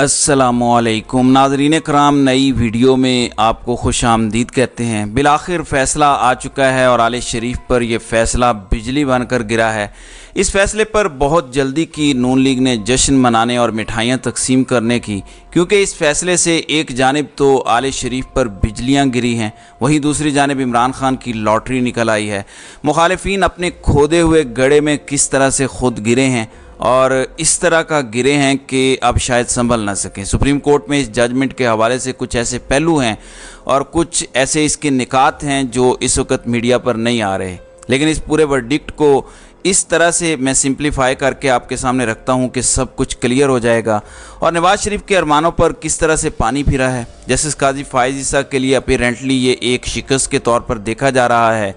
असलकुम नाजरीन कराम नई वीडियो में आपको खुश आमदीद कहते हैं बिलाखिर फ़ैसला आ चुका है और आल शरीफ पर यह फ़ैसला बिजली बनकर गिरा है इस फैसले पर बहुत जल्दी की नून लीग ने जश्न मनाने और मिठाइयाँ तकसीम करने की क्योंकि इस फैसले से एक जानब तो आल शरीफ पर बिजलियाँ गिरी हैं वहीं दूसरी जानब इमरान खान की लॉटरी निकल आई है मुखालफी अपने खोदे हुए गड़े में किस तरह से खुद गिरे हैं और इस तरह का गिरे हैं कि अब शायद संभल ना सकें सुप्रीम कोर्ट में इस जजमेंट के हवाले से कुछ ऐसे पहलू हैं और कुछ ऐसे इसके निकात हैं जो इस वक्त मीडिया पर नहीं आ रहे लेकिन इस पूरे वर्डिक्ट को इस तरह से मैं सिंप्लीफाई करके आपके सामने रखता हूँ कि सब कुछ क्लियर हो जाएगा और नवाज शरीफ के अरमानों पर किस तरह से पानी फिरा है जस्टिस काजी फायजी साहब के लिए अपेरेंटली ये एक शिकस्त के तौर पर देखा जा रहा है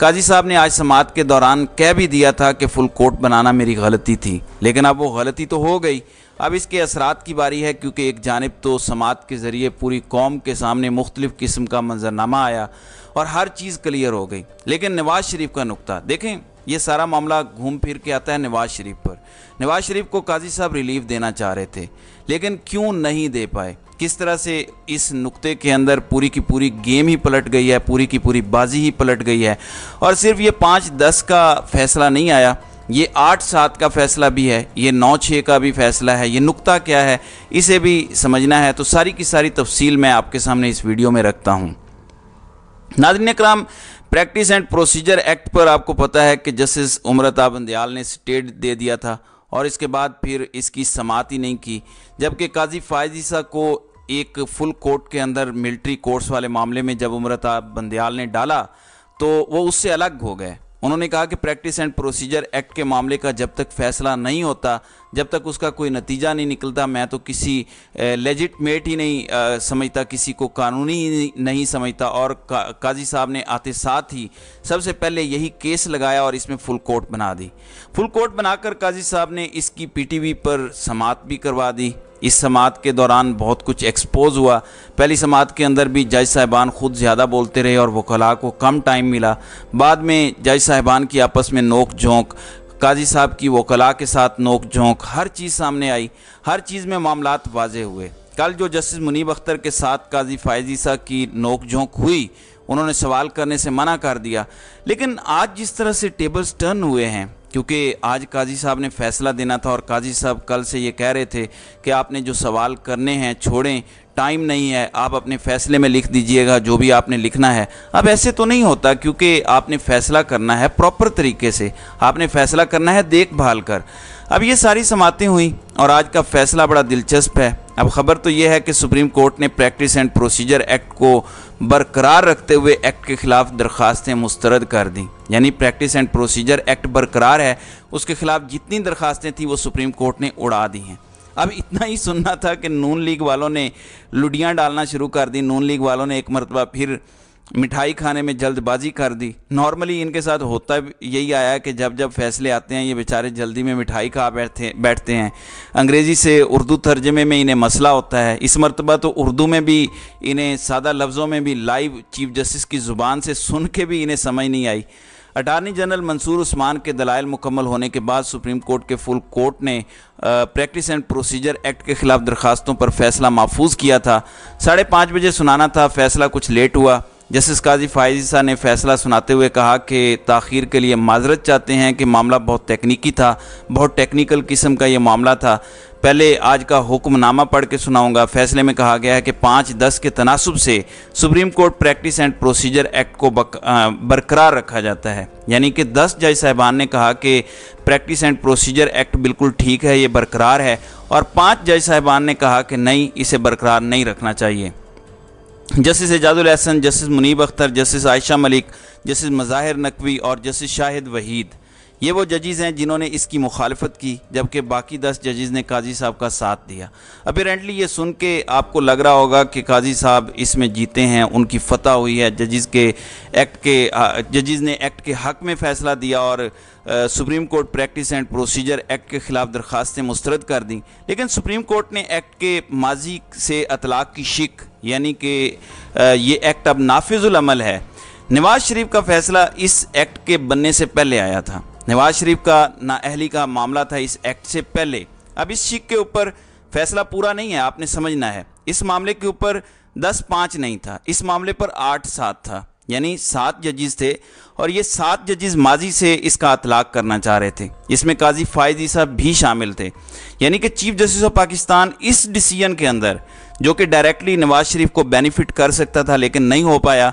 काजी साहब ने आज समात के दौरान कह भी दिया था कि फुल कोर्ट बनाना मेरी गलती थी लेकिन अब वो गलती तो हो गई अब इसके असरात की बारी है क्योंकि एक जानब तो समात के ज़रिए पूरी कौम के सामने मुख्तलिफ़ किस्म का मंजरनामा आया और हर चीज़ क्लियर हो गई लेकिन नवाज शरीफ का नुकता देखें ये सारा मामला घूम फिर के आता है नवाज शरीफ पर नवाज शरीफ को काजी साहब रिलीफ देना चाह रहे थे लेकिन क्यों नहीं दे पाए किस तरह से इस नुक्ते के अंदर पूरी की पूरी गेम ही पलट गई है पूरी की पूरी बाजी ही पलट गई है और सिर्फ ये पाँच दस का फैसला नहीं आया ये आठ सात का फैसला भी है ये नौ छः का भी फैसला है ये नुक्ता क्या है इसे भी समझना है तो सारी की सारी तफसील मैं आपके सामने इस वीडियो में रखता हूँ नादिन कराम प्रैक्टिस एंड प्रोसीजर एक्ट पर आपको पता है कि जस्टिस उम्रता बंदयाल ने स्टेट दे दिया था और इसके बाद फिर इसकी ही नहीं की जबकि काजी फायजीसा को एक फुल कोर्ट के अंदर मिलिट्री कोर्ट्स वाले मामले में जब उम्रता बंदयाल ने डाला तो वो उससे अलग हो गए उन्होंने कहा कि प्रैक्टिस एंड प्रोसीजर एक्ट के मामले का जब तक फैसला नहीं होता जब तक उसका कोई नतीजा नहीं निकलता मैं तो किसी लेजिटमेट ही नहीं आ, समझता किसी को कानूनी नहीं समझता और का, काजी साहब ने आते साथ ही सबसे पहले यही केस लगाया और इसमें फुल कोर्ट बना दी फुल कोर्ट बनाकर काजी साहब ने इसकी पीटीवी पर समाप्त भी करवा दी इस समात के दौरान बहुत कुछ एक्सपोज हुआ पहली समात के अंदर भी जज साहिबान खुद ज़्यादा बोलते रहे और वकला को कम टाइम मिला बाद में जज साहिबान की आपस में नोक झोंक काजी साहब की वकला के साथ नोक झोंक हर चीज़ सामने आई हर चीज़ में मामला वाजे हुए कल जो जस्टिस मुनीब अख्तर के साथ काजी फ़ायजी साहब की नोक झोंक हुई उन्होंने सवाल करने से मना कर दिया लेकिन आज जिस तरह से टेबल्स टर्न हुए हैं क्योंकि आज काजी साहब ने फैसला देना था और काजी साहब कल से ये कह रहे थे कि आपने जो सवाल करने हैं छोड़ें टाइम नहीं है आप अपने फ़ैसले में लिख दीजिएगा जो भी आपने लिखना है अब ऐसे तो नहीं होता क्योंकि आपने फ़ैसला करना है प्रॉपर तरीके से आपने फ़ैसला करना है देखभाल कर अब ये सारी समातें हुई और आज का फैसला बड़ा दिलचस्प है अब खबर तो यह है कि सुप्रीम कोर्ट ने प्रैक्टिस एंड प्रोसीजर एक्ट को बरकरार रखते हुए एक्ट के खिलाफ दरखास्तें मुस्तरद कर दी यानी प्रैक्टिस एंड प्रोसीजर एक्ट बरकरार है उसके खिलाफ जितनी दरखास्तें थी वो सुप्रीम कोर्ट ने उड़ा दी हैं अब इतना ही सुनना था कि नून लीग वालों ने लुडियाँ डालना शुरू कर दी नून लीग वालों ने एक मरतबा फिर मिठाई खाने में जल्दबाजी कर दी नॉर्मली इनके साथ होता यही आया कि जब जब फैसले आते हैं ये बेचारे जल्दी में मिठाई खा बैठते बैठते हैं अंग्रेज़ी से उर्दू तर्जमे में इन्हें मसला होता है इस मरतबा तो उर्दू में भी इन्हें सादा लफ्ज़ों में भी लाइव चीफ जस्टिस की ज़ुबान से सुन के भी इन्हें समझ नहीं आई अटारनी जनरल मंसूर उस्मान के दलाइल मुकम्मल होने के बाद सुप्रीम कोर्ट के फुल कोर्ट ने प्रैक्टिस एंड प्रोसीजर एक्ट के ख़िलाफ़ दरख्वास्तों पर फैसला महफूज किया था साढ़े पाँच बजे सुनाना था फैसला कुछ लेट हुआ जस्टिस काजी फायजी ने फैसला सुनाते हुए कहा कि तख़िर के लिए माजरत चाहते हैं कि मामला बहुत तकनीकी था बहुत टेक्निकल किस्म का यह मामला था पहले आज का हुक्मनामा पढ़ के सुनाऊंगा फैसले में कहा गया है कि पाँच दस के तनासब से supreme court practice and procedure act को बरकरार रखा जाता है यानी कि दस जज साहबान ने कहा कि प्रैक्टिस एंड प्रोसीजर एक्ट बिल्कुल ठीक है ये बरकरार है और पाँच जज साहबान ने कहा कि नहीं इसे बरकरार नहीं रखना चाहिए justice Ijazul Ahsan justice Munib Akhtar justice Ayesha Malik justice Mazahir Naqvi और जस्टिस शाहिद वहीद ये वो जजेज़ हैं जिन्होंने इसकी मुखालफत की जबकि बाकी दस जजेज़ ने काजी साहब का साथ दिया अपेरेंटली ये सुन के आपको लग रहा होगा कि काजी साहब इसमें जीते हैं उनकी फतह हुई है जजेज़ के एक्ट के जजेज़ ने एक्ट के हक़ में फ़ैसला दिया और supreme court practice and procedure act के ख़िलाफ़ दरख्वास्तें मुस्रद कर दी लेकिन सुप्रीम कोर्ट ने एक्ट के माजी से अतलाक़ की शिक यानी कि ये एक्ट अब नाफिजुलमल है नवाज शरीफ का फैसला इस एक्ट के बनने से पहले आया था नवाज शरीफ का नाअहली का मामला था इस एक्ट से पहले अब इस शिक के ऊपर फैसला पूरा नहीं है आपने समझना है इस मामले के ऊपर दस पाँच नहीं था इस मामले पर आठ सात था यानी सात जजेस थे और ये सात जजेस माजी से इसका अतलाक करना चाह रहे थे इसमें काजी फायदी साहब भी शामिल थे यानी कि चीफ जस्टिस ऑफ पाकिस्तान इस डिसीजन के अंदर जो कि डायरेक्टली नवाज शरीफ को बेनिफिट कर सकता था लेकिन नहीं हो पाया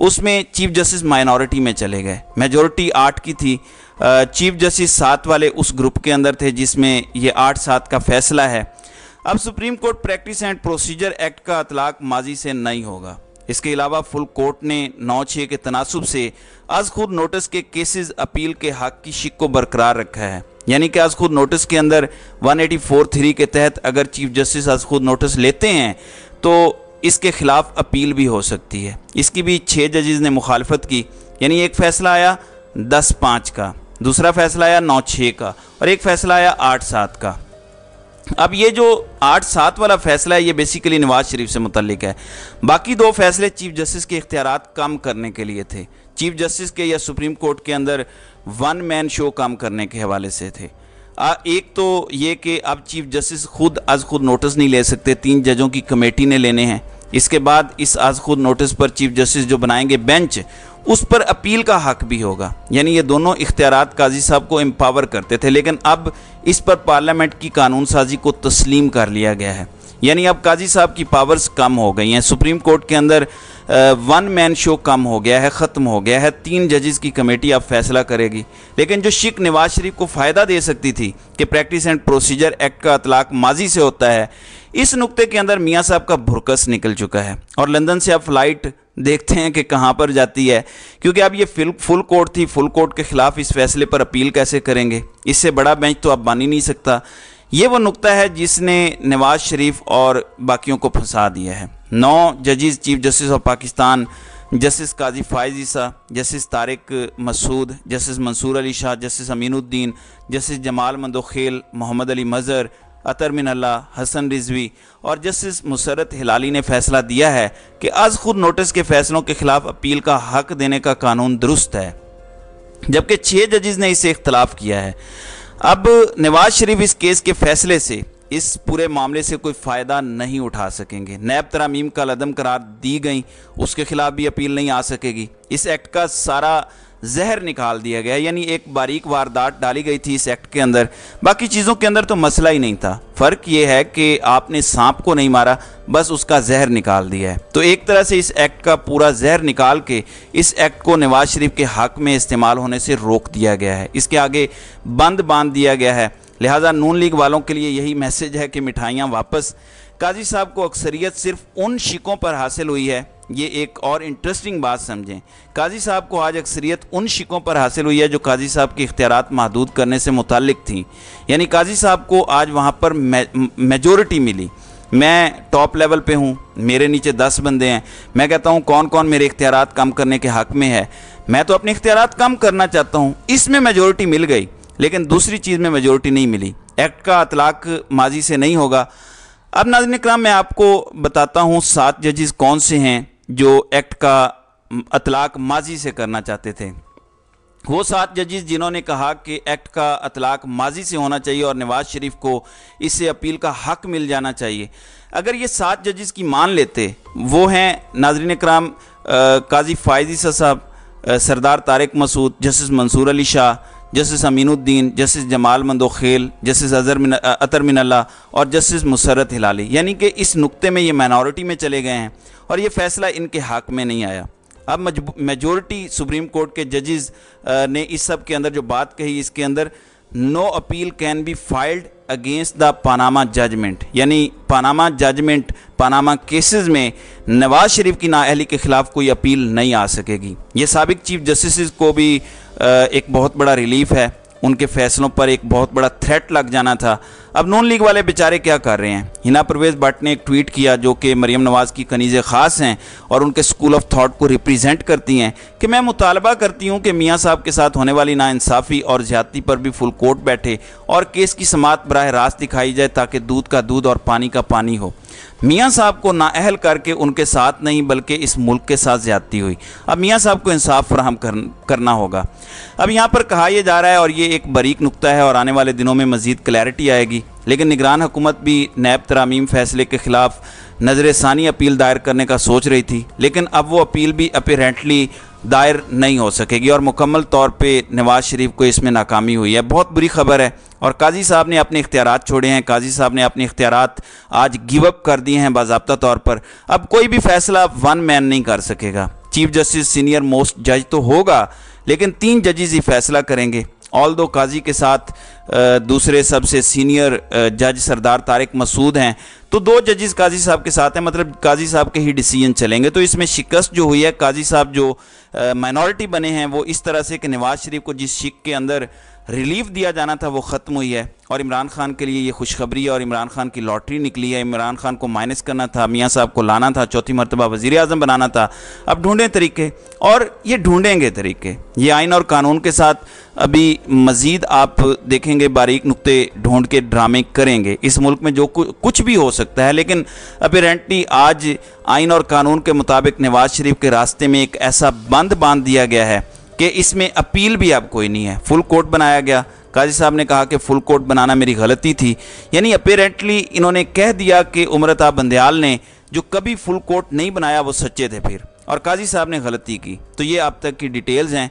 उसमें चीफ जस्टिस माइनॉरिटी में चले गए मेजोरिटी आठ की थी चीफ जस्टिस सात वाले उस ग्रुप के अंदर थे जिसमें ये आठ सात का फैसला है अब supreme court practice and procedure act का अतलाक माजी से नहीं होगा इसके अलावा फुल कोर्ट ने नौ छः के तनासब से अज खुद नोटिस के केसेस अपील के हक की शिक को बरकरार रखा है यानी कि आज खुद नोटिस के अंदर 184.3 के तहत अगर चीफ जस्टिस आज खुद नोटिस लेते हैं तो इसके खिलाफ अपील भी हो सकती है इसकी भी छः जजेज ने मुखालफत की यानी एक फैसला आया दस पाँच का दूसरा फैसला आया नौ छः का और एक फैसला आया आठ सात का अब ये जो आठ सात वाला फैसला है ये बेसिकली नवाज शरीफ से मुतलिक है बाकी दो फैसले चीफ जस्टिस के इख्तियार कम करने के लिए थे चीफ जस्टिस के या सुप्रीम कोर्ट के अंदर वन मैन शो काम करने के हवाले से थे आ, एक तो ये कि अब चीफ जस्टिस खुद अज खुद नोटिस नहीं ले सकते तीन जजों की कमेटी ने लेने हैं इसके बाद इस आज खुद नोटिस पर चीफ जस्टिस जो बनाएंगे बेंच उस पर अपील का हक भी होगा यानी ये दोनों इख्तियार काजी साहब को एम्पावर करते थे लेकिन अब इस पर पार्लियामेंट की कानून साजी को तस्लीम कर लिया गया है यानी अब काजी साहब की पावर्स कम हो गई हैं सुप्रीम कोर्ट के अंदर वन मैन शो कम हो गया है ख़त्म हो गया है तीन जजेस की कमेटी अब फैसला करेगी लेकिन जो शिक नवाज शरीफ को फ़ायदा दे सकती थी कि प्रैक्टिस एंड प्रोसीजर एक्ट का अतलाक माजी से होता है इस नुक्ते के अंदर मियाँ साहब का भुरकस निकल चुका है और लंदन से अब फ्लाइट देखते हैं कि कहाँ पर जाती है क्योंकि अब ये फिल फुल कोर्ट थी फुल कोर्ट के ख़िलाफ़ इस फैसले पर अपील कैसे करेंगे इससे बड़ा बेंच तो अब बन ही नहीं सकता ये वो नुकता है जिसने नवाज शरीफ और बाकियों को फंसा दिया है नौ जजेस chief justice of Pakistan justice Qazi Faez Isa justice Tariq Masood justice Mansoor Ali Shah justice Aminuddin justice Jamal Mandokhail Mohammad Ali Mazhar Athar Min Hasan Rizvi और जस्टिस मुसरत हिलाली ने फैसला दिया है कि आज खुद नोटिस के फैसलों के खिलाफ अपील का हक देने का कानून दुरुस्त है जबकि छः जजेज ने इसे इख्तलाफ किया है अब नवाज शरीफ इस केस के फैसले से इस पूरे मामले से कोई फ़ायदा नहीं उठा सकेंगे नैब तरामीम का लदम करार दी गई उसके ख़िलाफ़ भी अपील नहीं आ सकेगी इस एक्ट का सारा जहर निकाल दिया गया यानी एक बारीक वारदात डाली गई थी इस एक्ट के अंदर बाकी चीज़ों के अंदर तो मसला ही नहीं था फ़र्क ये है कि आपने सांप को नहीं मारा बस उसका जहर निकाल दिया है तो एक तरह से इस एक्ट का पूरा जहर निकाल के इस एक्ट को नवाज शरीफ के हक में इस्तेमाल होने से रोक दिया गया है इसके आगे बंद बांध दिया गया है लिहाजा नून लीग वालों के लिए यही मैसेज है कि मिठाइयाँ वापस काजी साहब को अक्सरियत सिर्फ उन शिकों पर हासिल हुई है ये एक और इंटरेस्टिंग बात समझें काजी साहब को आज अक्सरियत उन शिकों पर हासिल हुई है जो काजी साहब के इख्तियार महदूद करने से मुतल थी यानी काजी साहब को आज वहाँ पर मेजोरिटी मिली मैं टॉप लेवल पे हूँ मेरे नीचे दस बंदे हैं मैं कहता हूँ कौन कौन मेरे इख्तियार कम करने के हक में है मैं तो अपने इख्तियार कम करना चाहता हूँ इसमें मेजोरिटी मिल गई लेकिन दूसरी चीज़ में मेजोरिटी नहीं मिली एक्ट का अतलाक माजी से नहीं होगा अब नाजन कराम मैं आपको बताता हूँ सात जजेस कौन से हैं जो एक्ट का अतलाक माजी से करना चाहते थे वो सात जजेस जिन्होंने कहा कि एक्ट का अतलाक माजी से होना चाहिए और नवाज शरीफ को इससे अपील का हक मिल जाना चाहिए अगर ये सात जजेस की मान लेते वो हैं नाजरन कराम काजी फायजी साहब Sardar Tariq Masood justice Mansoor Ali Shah justice Aminuddin justice Jamal Mandokhail justice Azhar Min अतर मिनल्ला और जस्टिस मुसरत हिलाली यानी कि इस नुक्ते में ये माइनॉरिटी में चले गए हैं और ये फैसला इनके हक में नहीं आया अब मेजोरिटी सुप्रीम कोर्ट के जजेस ने इस सब के अंदर जो बात कही इसके अंदर no appeal can be filed against the Panama judgment यानी पानामा जजमेंट पानामा केसेस में नवाज शरीफ की नाअहली के ख़िलाफ़ कोई अपील नहीं आ सकेगी ये सबक चीफ जस्टिस को भी एक बहुत बड़ा रिलीफ है उनके फैसलों पर एक बहुत बड़ा थ्रेट लग जाना था अब नून लीग वाले बेचारे क्या कर रहे हैं हिना परवेज भट्ट ने एक ट्वीट किया जो कि मरियम नवाज़ की कनीज़ ख़ास हैं और उनके स्कूल ऑफ थाट को रिप्रेजेंट करती हैं कि मैं मुतालबा करती हूँ कि मियाँ साहब के साथ होने वाली नाानसाफ़ी और ज्यादती पर भी फुल कोर्ट बैठे और केस की समात बरह रास्त दिखाई जाए ताकि दूध का दूध और पानी का पानी हो मियाँ साहब को नाअहल करके उनके साथ नहीं बल्कि इस मुल्क के साथ ज्यादती हुई अब मियाँ साहब को इंसाफ फ्राहम कर, करना होगा अब यहाँ पर कहा यह जा रहा है और ये एक बरीक नुकता है और आने वाले दिनों में मज़ीद क्लैरिटी आएगी लेकिन निगरान हुकूमत भी नैब तरामीम फैसले के ख़िलाफ़ नज़र षानी अपील दायर करने का सोच रही थी लेकिन अब वो अपील भी अपेरेंटली दायर नहीं हो सकेगी और मुकम्मल तौर पे नवाज़ शरीफ को इसमें नाकामी हुई है बहुत बुरी खबर है और काजी साहब ने अपने इख्तियार छोड़े हैं काजी साहब ने अपने इख्तियार आज गिव अप कर दिए हैं बाबा तौर पर अब कोई भी फैसला वन मैन नहीं कर सकेगा चीफ जस्टिस सीनियर मोस्ट जज तो होगा लेकिन तीन जजेस ही फैसला करेंगे ऑल दो काजी के साथ दूसरे सबसे सीनियर जज सरदार तारिक मसूद हैं तो दो जजेस काजी साहब के साथ हैं मतलब काजी साहब के ही डिसीजन चलेंगे तो इसमें शिकस्त जो हुई है काजी साहब जो माइनॉरिटी बने हैं वो इस तरह से कि नवाज शरीफ को जिस शिक के अंदर रिलीफ दिया जाना था वो ख़त्म हुई है और इमरान खान के लिए ये खुशखबरी है और इमरान खान की लॉटरी निकली है इमरान खान को माइनस करना था मियाँ साहब को लाना था चौथी मरतबा वज़ी अजम बनाना था अब ढूंढें तरीके और ये ढूंढेंगे तरीके ये आइन और कानून के साथ अभी मज़ीद आप देखें देखेंगे बारीक नुक्ते ढूंढ के ड्रामे करेंगे इस मुल्क में जो कुछ भी हो सकता है लेकिन अपेरेंटली आज आइन और कानून के मुताबिक नवाज शरीफ के रास्ते में एक ऐसा बंद बांध दिया गया है कि इसमें अपील भी अब कोई नहीं है फुल कोर्ट बनाया गया काजी साहब ने कहा कि फुल कोर्ट बनाना मेरी गलती थी यानी अपेरेंटली इन्होंने कह दिया कि उम्रता बंदयाल ने जो कभी फुल कोर्ट नहीं बनाया वो सच्चे थे फिर और काजी साहब ने गलती की तो ये अब तक की डिटेल्स हैं